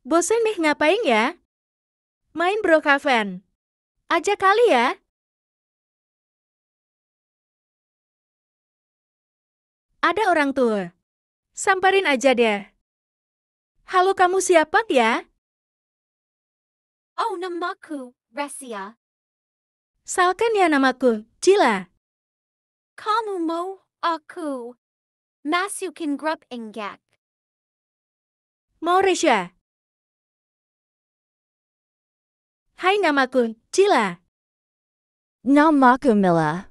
Bosen nih ngapain ya? Main Brokaven. Aja kali ya. Ada orang tua. Samperin aja deh. Halo kamu siapa ya? Oh namaku, Resia. Salkan ya namaku, Cila. Kamu mau aku masukin grup enggak? Mau Resia, Hai namaku, Cila. Namaku Mila.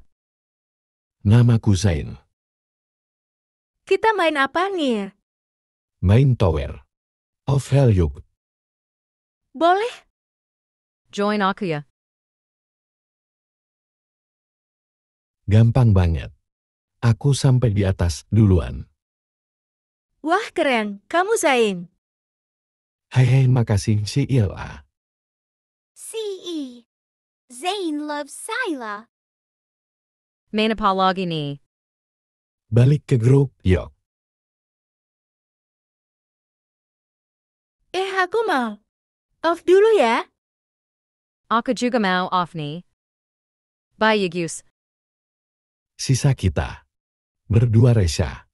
Namaku Zain. Kita main apa nih? Main Tower. Of Hell Yuk. Boleh? Join aku ya. Gampang banget. Aku sampai di atas duluan. Wah keren, kamu Zain. Hai hai makasih si Ila. Zain loves Sila. Manapa lagi ni. Balik ke grup, yuk. Eh, aku mau. Off dulu ya. Aku juga mau off nih. Bye, Yugus. Sisa kita. Berdua Resha.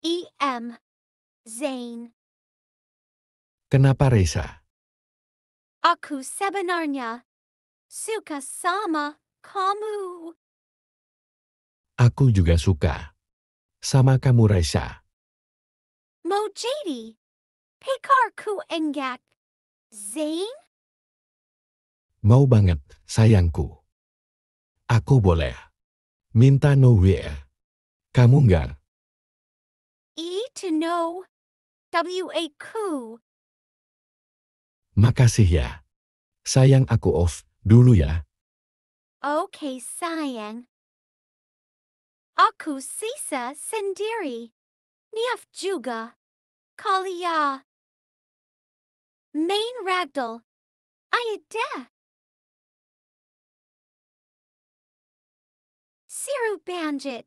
E.M. Zain. Kenapa Resha? Aku sebenarnya Suka sama kamu. Aku juga suka. Sama kamu, Raisa. Mau jadi pekarku enggak, Zain? Mau banget, sayangku. Aku boleh. Minta nowhere. Kamu enggak? E to know. w a ku. Makasih ya. Sayang aku off. Dulu ya. Okay, sayang. Aku sisa sendiri. Niaf juga. Kalia. Main ragdoll. Ayada. Siru Banjit.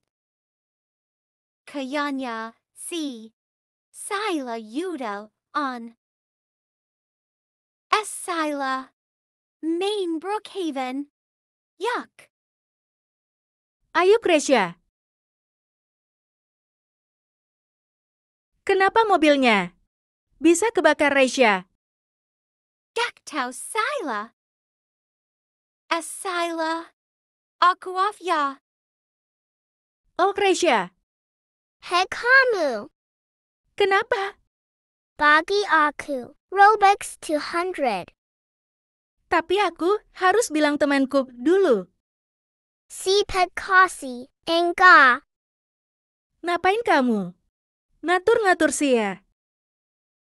Kayanya, si. Sila Yudo, on. sila. Main Brookhaven. Yuck. Ayo, Gracia. Kenapa mobilnya? Bisa kebakar Raisya. Gaktau Sila. Sila, Aku off ya. Oh, Gracia. Hei kamu. Kenapa? Bagi aku Robux 200. Tapi aku harus bilang temanku dulu. Si Pekasi, enggak. Ngapain kamu? Ngatur-ngatur sih ya.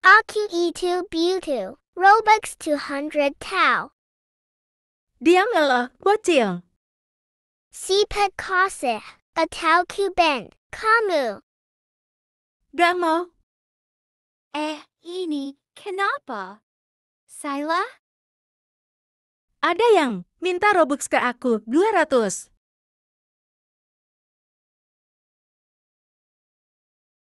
Aku itu butuh Robux 200 tau. Diam lo, bocil. Si Pekasi, atau kuben, kamu. Gak mau. Eh, ini, kenapa? Sailah? Ada yang minta Robux ke aku 200.